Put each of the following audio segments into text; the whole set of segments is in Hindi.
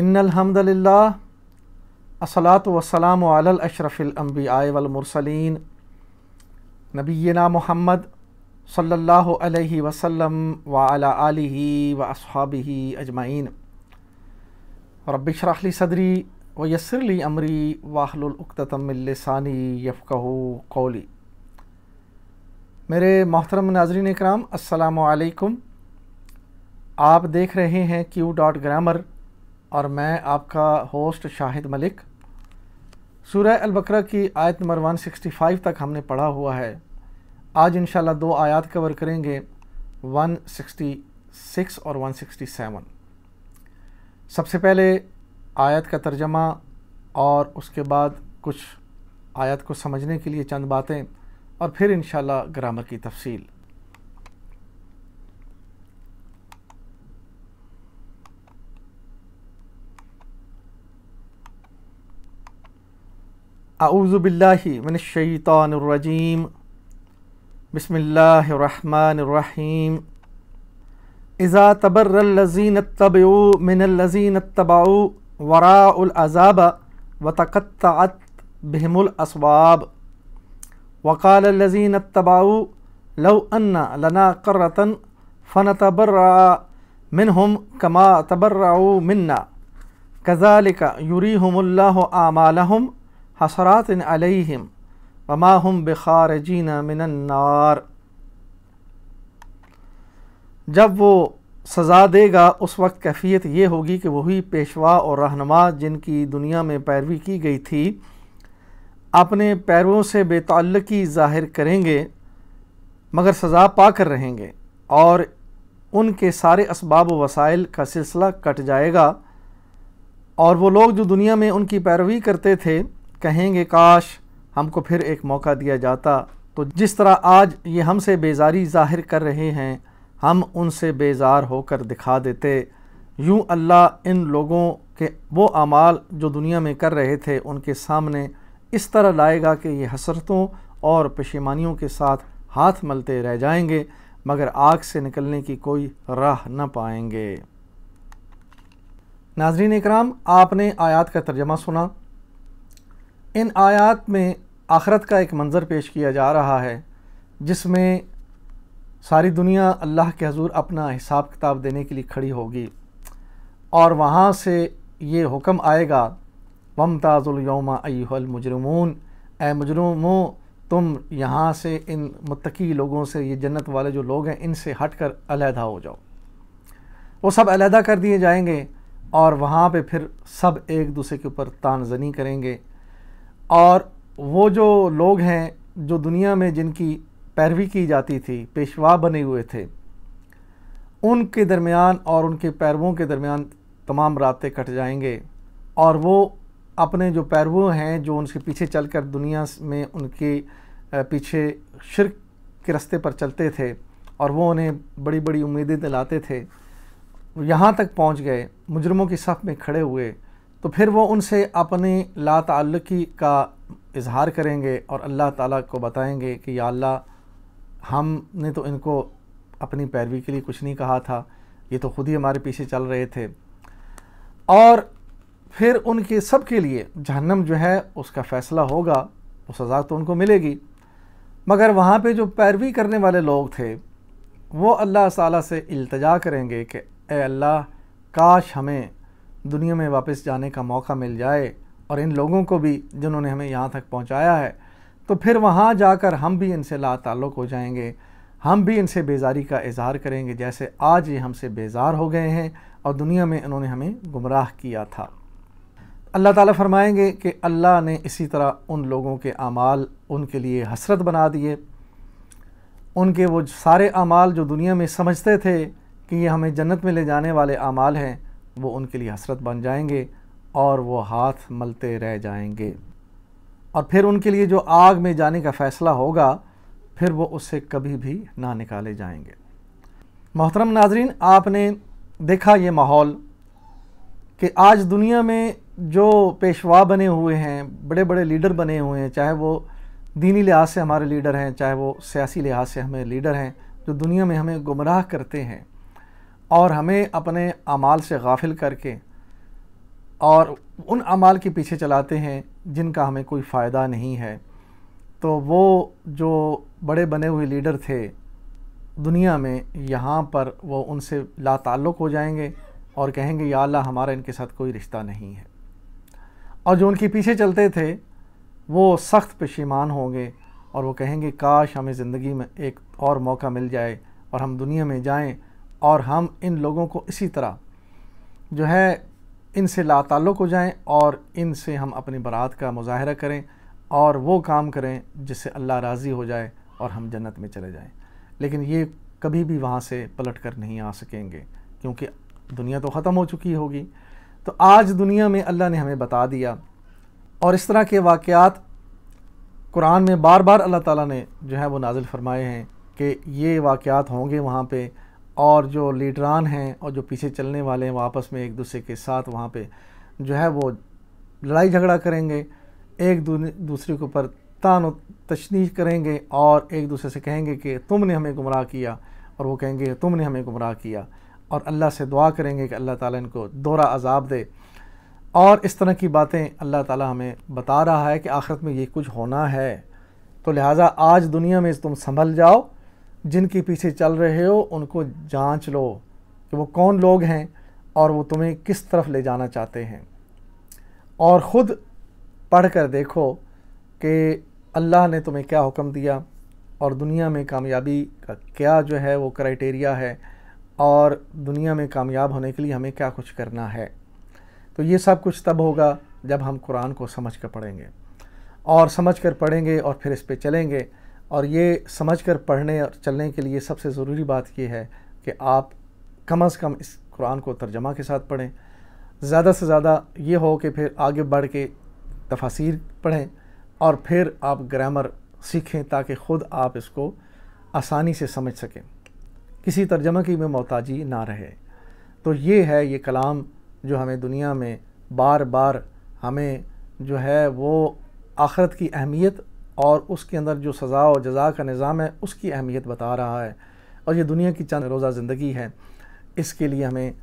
इनहमदिल्ला असलात वसलाम अशरफ़िलम्बिया वलमरसलिन नबीना मोहम्मद सल्ला वसम वाला व असहाबी अजमाइन रबिशरली सदरी व यसरली अमरी वाहलतमिलसानी यफ़क़ कौली मेरे मोहतरम नाजरीन कराम असलकम आप देख रहे हैं क्यू डॉट ग्रामर और मैं आपका होस्ट शाहिद मलिक सूर्य अलबकरा की आयत नंबर 165 तक हमने पढ़ा हुआ है आज इंशाल्लाह दो आयत कवर करेंगे 166 और 167 सबसे पहले आयत का तर्जमा और उसके बाद कुछ आयत को समझने के लिए चंद बातें और फिर इन ग्रामर की तफसील أعوذ بالله من الشيطان الرجيم بسم الله الرحمن الرحيم إذا تبر الذين اتبعوا من الذين اتبعوا وراء العذاب وتقطعت بهم الأسباب وقال الذين اتبعوا لو أن لنا قرة فنتبرع منهم كما تبرعوا منا كذلك يريهم الله أعمالهم हसरात अलहम वमाहम जीना मिनन्नार जब वो सज़ा देगा उस वक्त कैफियत ये होगी कि वही पेशवा और रहनमा जिनकी दुनिया में पैरवी की गई थी अपने पैरों से बेताल्लकी ज़ाहिर करेंगे मगर सज़ा पा कर रहेंगे और उनके सारे इसबाब वसाइल का सिलसिला कट जाएगा और वो लोग जो दुनिया में उनकी पैरवी करते थे कहेंगे काश हमको फिर एक मौका दिया जाता तो जिस तरह आज ये हमसे बेजारी जाहिर कर रहे हैं हम उनसे बेजार होकर दिखा देते यूं अल्लाह इन लोगों के वो अमाल जो दुनिया में कर रहे थे उनके सामने इस तरह लाएगा कि ये हसरतों और पेशेमानियों के साथ हाथ मलते रह जाएंगे मगर आग से निकलने की कोई राह न पाएंगे नाजरीन इकराम आपने आयात का तर्जमा सुना इन आयात में आखरत का एक मंज़र पेश किया जा रहा है जिसमें सारी दुनिया अल्लाह के हजूर अपना हिसाब किताब देने के लिए खड़ी होगी और वहाँ से ये हुक्म आएगा वम ताज़ुलयमा मुजरमून ए मुजरमो तुम यहाँ से इन मतकी लोगों से ये जन्नत वाले जो लोग हैं इनसे हट कर अलहदा हो जाओ वो सब अलहदा कर दिए जाएंगे और वहाँ पे फिर सब एक दूसरे के ऊपर तानजनी करेंगे और वो जो लोग हैं जो दुनिया में जिनकी पैरवी की जाती थी पेशवा बने हुए थे उनके दरमियान और उनके पैरवों के दरमियान तमाम रातें कट जाएंगे और वो अपने जो पैरव हैं जो उनके पीछे चलकर दुनिया में उनके पीछे शिरक के रास्ते पर चलते थे और वो उन्हें बड़ी बड़ी उम्मीदें दिलाते थे यहाँ तक पहुँच गए मुजरमों की सफ़ में खड़े हुए तो फिर वो उनसे अपनी ला ताल्लुकी का इजहार करेंगे और अल्लाह ताला को बताएंगे कि या अल्लाह हमने तो इनको अपनी पैरवी के लिए कुछ नहीं कहा था ये तो खुद ही हमारे पीछे चल रहे थे और फिर उनके सब के लिए जहन्नम जो है उसका फ़ैसला होगा वो सज़ा तो उनको मिलेगी मगर वहाँ पे जो पैरवी करने वाले लोग थे वो अल्लाह ताला से इल्तजा करेंगे कि अल्लाह काश हमें दुनिया में वापस जाने का मौका मिल जाए और इन लोगों को भी जिन्होंने हमें यहाँ तक पहुँचाया है तो फिर वहाँ जाकर हम भी इनसे ला ताल्लुक़ हो जाएंगे हम भी इनसे बेजारी का इजहार करेंगे जैसे आज ये हमसे बेजार हो गए हैं और दुनिया में इन्होंने हमें गुमराह किया था अल्लाह ताला फरमाएंगे कि अल्लाह ने इसी तरह उन लोगों के अमाल उनके लिए हसरत बना दिए उनके वो सारे अमाल जो दुनिया में समझते थे कि ये हमें जन्नत में ले जाने वाले अमाल हैं वो उनके लिए हसरत बन जाएंगे और वो हाथ मलते रह जाएंगे और फिर उनके लिए जो आग में जाने का फ़ैसला होगा फिर वो उससे कभी भी ना निकाले जाएंगे मोहतरम नाजरीन आपने देखा ये माहौल कि आज दुनिया में जो पेशवा बने हुए हैं बड़े बड़े लीडर बने हुए हैं चाहे वो दीनी लिहाज से हमारे लीडर हैं चाहे वो सियासी लिहाज से हमें लीडर हैं जो दुनिया में हमें गुमराह करते हैं और हमें अपने अमाल से गाफिल करके और उन अमाल के पीछे चलाते हैं जिनका हमें कोई फ़ायदा नहीं है तो वो जो बड़े बने हुए लीडर थे दुनिया में यहाँ पर वो उनसे लाताल्लुक़ हो जाएंगे और कहेंगे या अल्लाह हमारा इनके साथ कोई रिश्ता नहीं है और जो उनके पीछे चलते थे वो सख्त पेशीमान होंगे और वो कहेंगे काश हमें ज़िंदगी में एक और मौका मिल जाए और हम दुनिया में जाएं और हम इन लोगों को इसी तरह जो है इनसे लाताल्लुक़ हो जाएं और इनसे हम अपनी बरात का मुजाहरा करें और वो काम करें जिससे अल्लाह राज़ी हो जाए और हम जन्नत में चले जाएं लेकिन ये कभी भी वहाँ से पलट कर नहीं आ सकेंगे क्योंकि दुनिया तो ख़त्म हो चुकी होगी तो आज दुनिया में अल्लाह ने हमें बता दिया और इस तरह के वाक़ात कुरान में बार बार अल्लाह ताला ने जो है वो नाजिल फरमाए हैं कि ये वाक़ात होंगे वहाँ पे और जो लीडरान हैं और जो पीछे चलने वाले हैं आपस में एक दूसरे के साथ वहाँ पे जो है वो लड़ाई झगड़ा करेंगे एक दूसरे के ऊपर तान तशनी करेंगे और एक दूसरे से कहेंगे कि तुमने हमें गुमराह किया और वो कहेंगे तुमने हमें गुमराह किया और अल्लाह से दुआ करेंगे कि अल्लाह ताला इनको दोरा अजाब दे और इस तरह की बातें अल्लाह ताला हमें बता रहा है कि आखिरत में ये कुछ होना है तो लिहाजा आज दुनिया में तुम संभल जाओ जिनके पीछे चल रहे हो उनको जांच लो कि वो कौन लोग हैं और वो तुम्हें किस तरफ ले जाना चाहते हैं और ख़ुद पढ़ कर देखो कि अल्लाह ने तुम्हें क्या हुक्म दिया और दुनिया में कामयाबी का क्या जो है वो क्राइटेरिया है और दुनिया में कामयाब होने के लिए हमें क्या कुछ करना है तो ये सब कुछ तब होगा जब हम कुरान को समझ कर पढ़ेंगे और समझ कर पढ़ेंगे और फिर इस पर चलेंगे और ये समझ कर पढ़ने और चलने के लिए सबसे ज़रूरी बात यह है कि आप कम अज़ कम इस कुरान को तर्जमा के साथ पढ़ें ज़्यादा से ज़्यादा ये हो कि फिर आगे बढ़ के तफासिर पढ़ें और फिर आप ग्रामर सीखें ताकि ख़ुद आप इसको आसानी से समझ सकें किसी तर्जमे की में मोहताजी ना रहे तो ये है ये कलाम जो हमें दुनिया में बार बार हमें जो है वो आखरत की अहमियत और उसके अंदर जो सज़ा और जजा का निज़ाम है उसकी अहमियत बता रहा है और ये दुनिया की चंद रोज़ा ज़िंदगी है इसके लिए हमें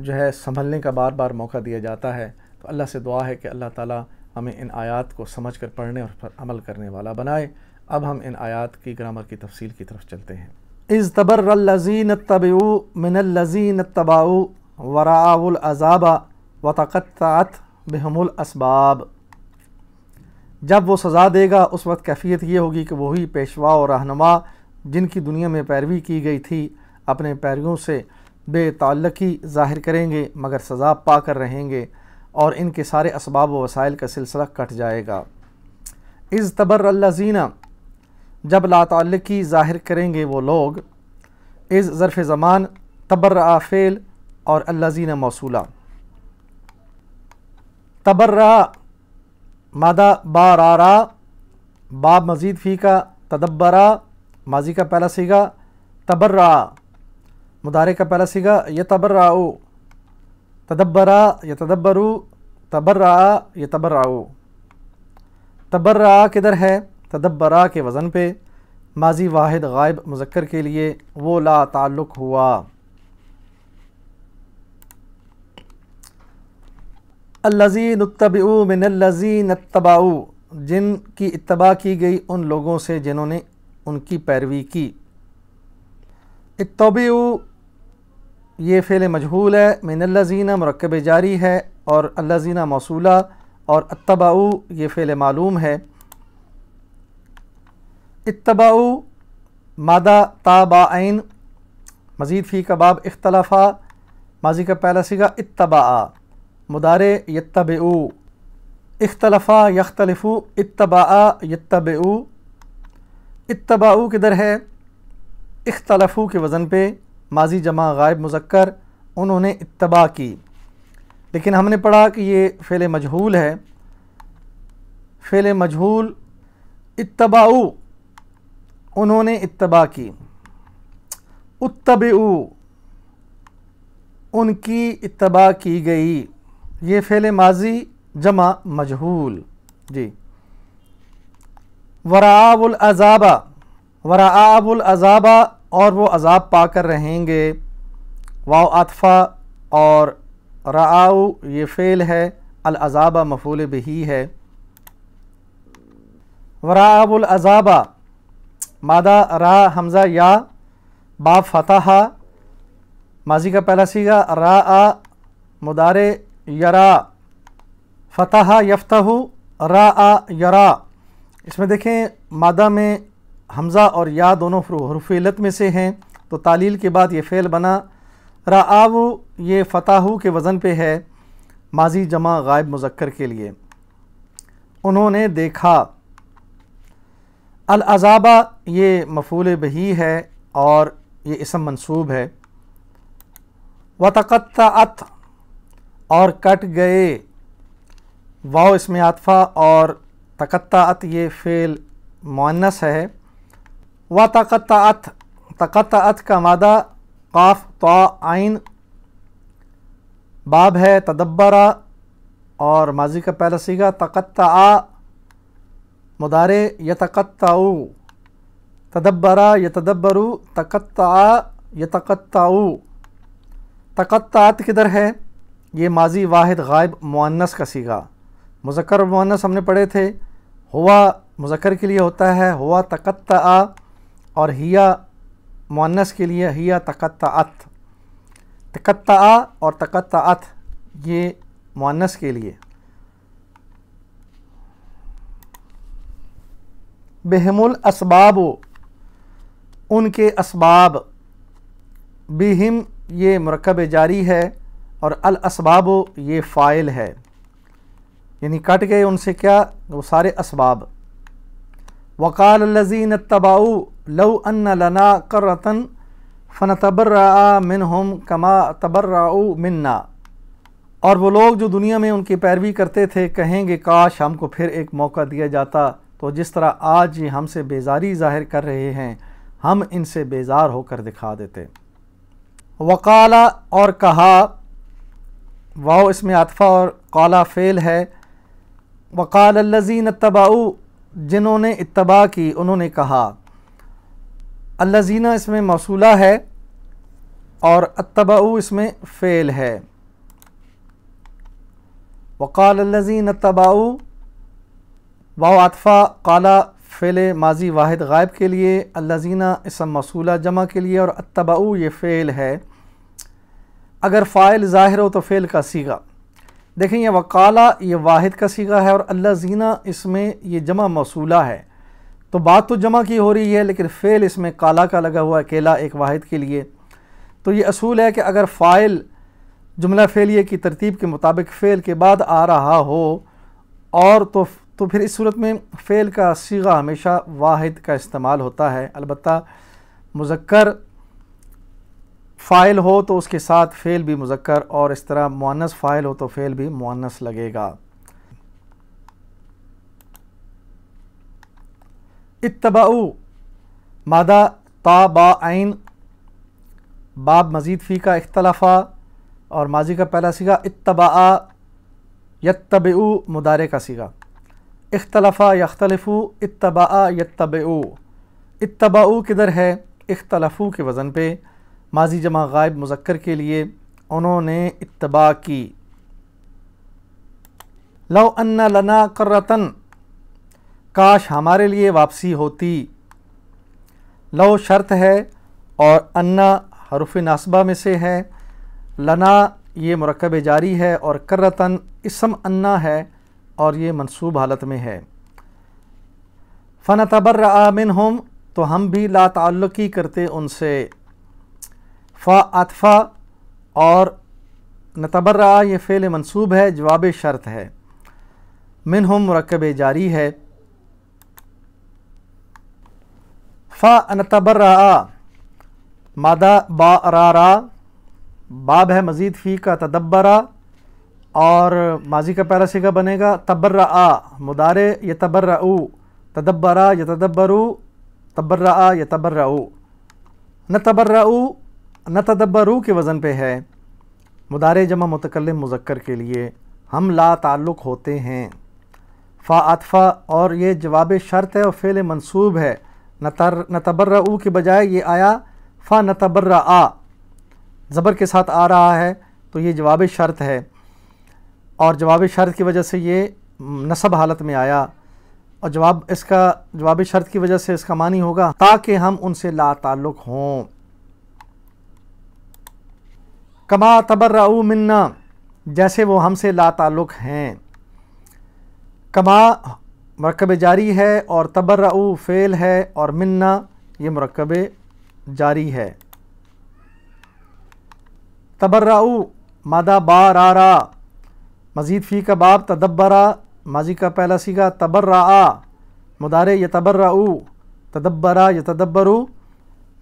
जो है संभलने का बार बार मौका दिया जाता है तो अल्लाह से दुआ है कि अल्लाह ताला हमें इन आयात को समझ कर पढ़ने और पर अमल करने वाला बनाए अब हम इन आयात की ग्रामर की तफसील की तरफ चलते हैं इज़ तबर्रजीन तबू मिनल्लजीन तबाऊ वराउल अजाबा वतकत बेहमुल असबाब जब वो सज़ा देगा उस वक्त कैफियत ये होगी कि वही पेशवा और रहनमा जिनकी दुनिया में पैरवी की गई थी अपने पैरवियों से बेताल्लकी ज़ाहिर करेंगे मगर सज़ा पा कर रहेंगे और इनके सारे इसबाब व वसाइल का सिलसिला कट जाएगा इज़ तबर अल्लाजीना जब लातल्लकी ज़ाहिर करेंगे वो लोग इस ज़रफ़ ज़मान तबर आफ़ेल और अल्लाजीना मौसूला तबर्रा मादा बारारा बाब मजीद फ़ी का तदब्बरा माजी का पहला सीगा तबर्रा मुदारे का पहला सीगा य तबर्राओ तदब्बरा य तदब्बरू तबर्रा य तबर्राओ तबर्रा किधर है तदब्बरा के वज़न पे माजी वाहिद गायब मुजक्कर के लिए वो ला ताल्लुक़ हुआ अल्लाजीन मिनल्लाजीन तबाऊ की इतबा की गई उन लोगों से जिन्होंने उनकी पैरवी की इतबीऊ ये फ़ेल मजहूल है मिनल्लाजीना मरकब जारी है और अल्लाजीना मौसूला और अतबाऊ ये फ़ेल मालूम है इतबाऊ मादा ताबाइन मज़ीद फ़ी कबाब इख्तलाफा माजी का पहला सिगा इतबा मुदारे यत्तबू इख्तलफ़ा यख्तलफ़ु इतबा यत्तबू इतबाऊ किधर है इख्तलफ़ु के वज़न पे माजी जमा गायब मुजक्कर उन्होंने इतबा की लेकिन हमने पढ़ा कि ये फ़ेल मजहूल है फ़ेल मजहूल इतबाऊ उन्होंने इतबा की उत्तबऊ उनकी इतबा की गई ये फेले माजी जमा मजहूल जी वराबुल अजाबा वराबुल अजाबा और वो अजाब पा कर रहेंगे वाओ अतफ़ा और राउ ये फ़ेल है अजाबा मफूल बही है वराबुल अजाबा मादा रा हमज़ा या बा फतहा माजी का पहला सीगा रा आ मुदारे यरा फ़तः यफ्तहु रा आ यरा इसमें देखें मादा में हमज़ा और या दोनों हरूफीलत में से हैं तो तालील के बाद ये फ़ेल बना आव ये फ़ताहु के वज़न पे है माजी जमा गायब मुजक्कर के लिए उन्होंने देखा अज़ाबा ये मफूल बही है और ये इसम मनसूब है वतक़त और कट गए वाव इसमें आतफ़ा और तकत्ताअत ये फ़ेल मुनस है व तकत्ताअत तकत्ताअत का मादा काफ तो आइन बाब है तदब्बरा और माजी का पहला सीगा तकत्ता मुदारे यतकत्ताऊ तदब्बरा य यतदब्बरू तकत्ता यतकत्ताऊ तकत्तात किधर है ये माजी वाहिद गायब मुनस का सीगा मुजक्र मुनस हमने पढ़े थे हुआ मुजक्र के लिए होता है हुआ तकत और हिया मुनस के लिए हिया तकत अत तकत और तकत अत ये मुन्नस के लिए बेहमुल असबाब उनके असबाब बिहिम ये मरकब जारी है और अल असबाब ये फ़ाइल है यानी कट गए उनसे क्या वो सारे असबाब वकाल लजीन तबाऊ लव अन लना करतन फ़न तबर्रा मिन हम कमा तबर्रा मन्ना और वो लोग जो दुनिया में उनकी पैरवी करते थे कहेंगे काश हमको फिर एक मौका दिया जाता तो जिस तरह आज ये हमसे बेजारी जाहिर कर रहे हैं हम इनसे बेजार होकर दिखा देते वकाला और कहा वाओ इसमें आतफ़ा और कौला फ़ेल है वक़ालजीन तबाऊ जिन्होंने इतबा की उन्होंने कहा अल्लज़ीना इसमें मौसूला है और अतबाऊ इसमें फ़ेल है वक़ाल तबाऊ वाओ आतफ़ा कला फ़ेल माजी वाहिद गायब के लिए अल्लज़ीना इसम मसूला जमा के लिए और अतबाऊ ये फ़ेल है अगर फ़ाइल ज़ाहिर हो तो फ़ेल का सीगा देखें यह वकाला ये वाहिद का सीगा है और अल्लाह जीना इसमें ये जमा मौसूला है तो बात तो जमा की हो रही है लेकिन फ़ेल इसमें काला का लगा हुआ है केला एक वाहिद के लिए तो ये असूल है कि अगर फ़ाइल जुमला फ़ेलिए की तरतीब के मुताबिक फ़ेल के बाद आ रहा हो और तो तो फिर इस सूरत में फ़ेल का सीगा हमेशा वाहिद का इस्तेमाल होता है अलबत् मुजक्र फ़ाइल हो तो उसके साथ फ़ेल भी मुजक्र और इस तरह मुनस फ़ाइल हो तो फ़ेल भी मुनस लगेगा इतबाऊ मादा ताबाइन बाब मजीद फ़ी का इख्तलाफा और माजी का पहला सीगा इतबा यतब मुदारे का सीगा इख्तलाफा यख्तलफ़ू इतबा यतब इतबाऊ किधर है इख्तलफ़ु के वज़न पे माजी जमा गायब मुजक्र के लिए उन्होंने इतबा की लो अन्ना लना करतन काश हमारे लिए वापसी होती लो शर्त है और अन्ना हरूफ नासबा में से है लना ये मरकब जारी है और करतन इसम अन्ना है और ये मनसूब हालत में है फ़न तबर आमिन हम तो हम भी लातल्लुकी करते उनसे फ़ा अतफ़ा और नतबर्रा ये फ़ेल मनसूब है जवाब शर्त है मिन हम मरकब जारी है फ़ा नतबर्रा मादा रा बाब है मज़ीद फ़ी का तदब्बरा और माजी का पैरा सिका बनेगा तबर्रा मुदारे ये तबर्रा तदब्बरा या तदब्बरू तबर्रा या तबर्रा न तबर्रा न तदब्बरू के वज़न पर है मुदार जमा मतकल मुजक्र के लिए हम ला ताल्लुक़ होते हैं फ़ा अतफ़ा और ये जवाब शर्त है और फ़ेल मनसूब है नतर ऊ के बजाय ये आया फ़ा तबर्र आ ज़बर के साथ आ रहा है तो ये जवाब शर्त है और जवाब शर्त की वजह से ये नसब हालत में आया और जवाब इसका जवाब शर्त की वजह से इसका मानी होगा ताकि हम उनसे ला ताल्लुक़ हों कमा तबर मिन्ना जैसे वो हमसे लाताल्लुक़ हैं कमा मरकब जारी है और तबर फ़ेल है और मिन्ना ये मरकब जारी है तबर मादा बार रा मज़ीद फ़ी का बाब तदब्बरा माजी का पहला सीगा आ मुदारे ये तबर्राऊ तदब्बरा ये तदब्बरू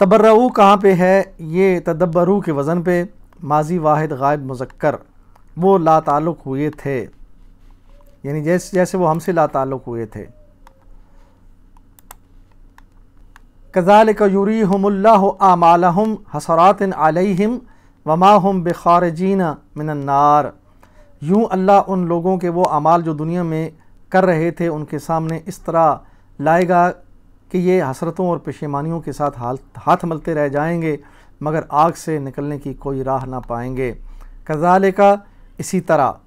तबर कहाँ पे है ये तदब्बरू के वज़न पे माजी वाहिद गायब मुजक्कर वो ला ताल्लुक़ हुए थे यानी जैसे जैसे वो हमसे ला ताल्लुक़ हुए थे कज़ाल यूरी हमल्ला आमाल हम हसरात आलहम वमा हम जीन मिनन्नार यूँ अल्लाह उन लोगों के वो अमाल जो दुनिया में कर रहे थे उनके सामने इस तरह लाएगा कि ये हसरतों और पेशेमानियों के साथ हाथ मलते रह जाएंगे मगर आग से निकलने की कोई राह ना पाएंगे कजाले का इसी तरह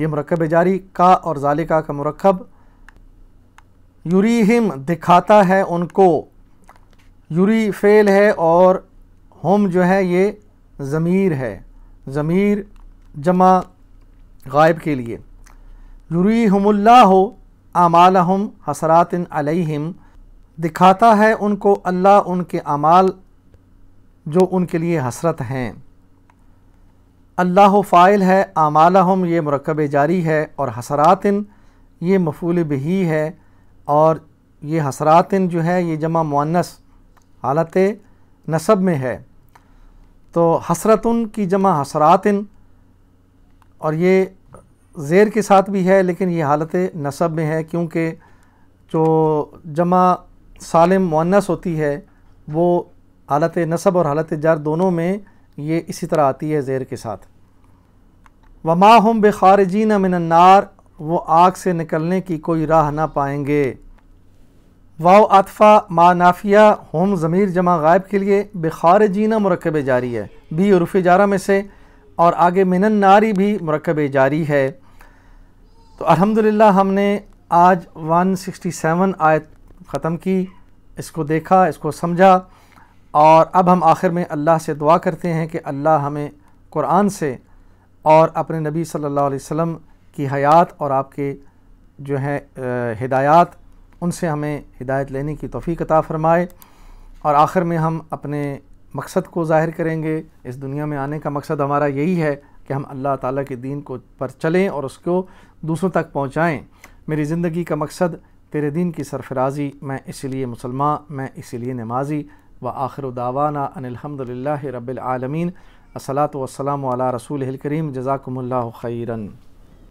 ये मरकब जारी का और जालिका का मरकब यूरीहिम दिखाता है उनको यूरी फेल है और हम जो है ये ज़मीर है ज़मीर जमा गायब के लिए यूरी हमल्ला हो आमाल हम हसरातिन अलहम दिखाता है उनको अल्लाह उनके अमाल जो उनके लिए हसरत हैं अल्लाह फ़ाइल है हम ये मरकब जारी है और हसरातिन ये मफूल बही है और ये हसरातिन जो है ये जमा मुनस हालत नसब में है तो हसरतन की जमा हसरातिन और ये ज़ेर के साथ भी है लेकिन ये हालत नसब में है क्योंकि जो जमा सालम मुनस होती है वो हालत नसब और हालत जार दोनों में ये इसी तरह आती है ज़ेर के साथ वमा हम बेखारजी मिनन्नार वो आग से निकलने की कोई राह ना पाएंगे वाओ आतफ़ा माँ नाफिया होम ज़मीर जमा गायब के लिए बेखार जीना मरकब जारी है बी उर्फ जारा में से और आगे मिनन नारी भी मरकब जारी है तो अल्हम्दुलिल्लाह हमने आज 167 आयत ख़त्म की इसको देखा इसको समझा और अब हम आखिर में अल्लाह से दुआ करते हैं कि अल्लाह हमें कुरान से और अपने नबी सल्लल्लाहु अलैहि वसल्लम की हयात और आपके जो है हिदायत उनसे हमें हिदायत लेने की तोफ़ी अता फ़रमाए और आखिर में हम अपने मकसद को ज़ाहिर करेंगे इस दुनिया में आने का मकसद हमारा यही है कि हम अल्लाह ताला के दीन को पर चलें और उसको दूसरों तक पहुँचाएँ मेरी ज़िंदगी का मकसद तेरे दीन की सरफराजी मैं इसीलिए मुसलमान मैं इसीलिए नमाजी व आखिर दावाना अनिलहमदिल्ला रबालमीन असलात वसलाम रसूल करीम जजाकमल खैरन